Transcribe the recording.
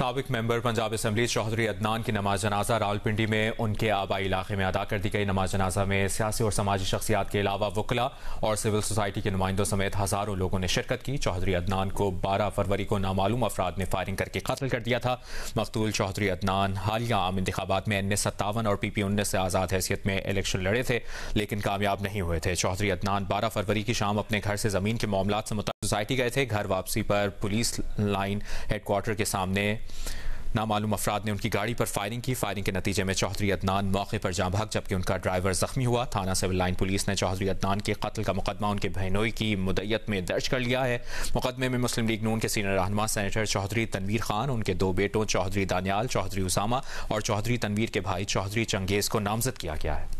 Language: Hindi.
सबक मेंबर पंजाब असम्बली चौधरी अदनान की नमाज जनाजा रावलपिंडी में उनके आबाई इलाके में अदा कर दी गई नमाज जनाजा में सियासी और समाजी शख्सियात के अलावा वकला और सिविल सोसाइटी के नुमाइंदों समेत हज़ारों लोगों ने शिरकत की चौधरी अदनान को बारह फरवरी को नामालूम अफराद ने फायरिंग करके कत्ल कर दिया था मकतूल चौधरी अदनान हालिया आम इंतबात में एन सत्तावन और पी पी उन्नीस से आज़ाद हैसियत में इलेक्शन लड़े थे लेकिन कामयाब नहीं हुए थे चौधरी अदनान बारह फरवरी की शाम अपने घर से ज़मीन के मामला से सोसाइटी गए थे घर वापसी पर पुलिस लाइन हेडक्वार्टर के सामने नामालूम अफराद ने उनकी गाड़ी पर फायरिंग की फायरिंग के नतीजे में चौधरी अदनान मौके पर जहाँ भाग जबकि उनका ड्राइवर जख्मी हुआ थाना सिविल लाइन पुलिस ने चौधरी अदनान के कत्ल का मुकदमा उनके बहनोई की मुदैत में दर्ज कर लिया है मुकदमे में मुस्लिम लीग नून के सीनियर रहनमा सेनेटर चौधरी तनवीर खान उनके दो बेटों चौधरी दानियाल चौधरी उसामा और चौधरी तनवीर के भाई चौधरी चंगेज़ को नामजद किया गया है